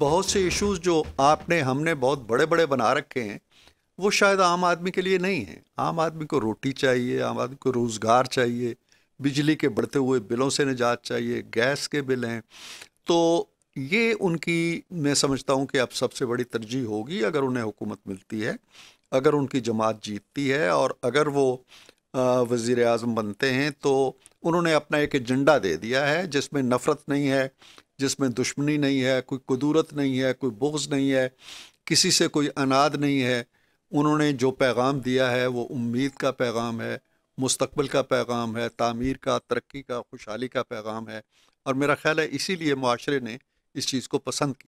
बहुत से इश्यूज जो आपने हमने बहुत बड़े बड़े बना रखे हैं वो शायद आम आदमी के लिए नहीं है आम आदमी को रोटी चाहिए आम आदमी को रोज़गार चाहिए बिजली के बढ़ते हुए बिलों से निजात चाहिए गैस के बिल हैं तो ये उनकी मैं समझता हूँ कि अब सबसे बड़ी तरजीह होगी अगर उन्हें हुकूमत मिलती है अगर उनकी जमात जीतती है और अगर वो वज़ी अजम बनते हैं तो उन्होंने अपना एक एजेंडा दे दिया है जिसमें नफ़रत नहीं है जिसमें दुश्मनी नहीं है कोई कदूरत नहीं है कोई बोझ नहीं है किसी से कोई अनाद नहीं है उन्होंने जो पैगाम दिया है वो उम्मीद का पैगाम है मुस्तबिल का पैगाम है तामीर का तरक्की का खुशहाली का पैगाम है और मेरा ख्याल है इसीलिए माशरे ने इस चीज़ को पसंद किया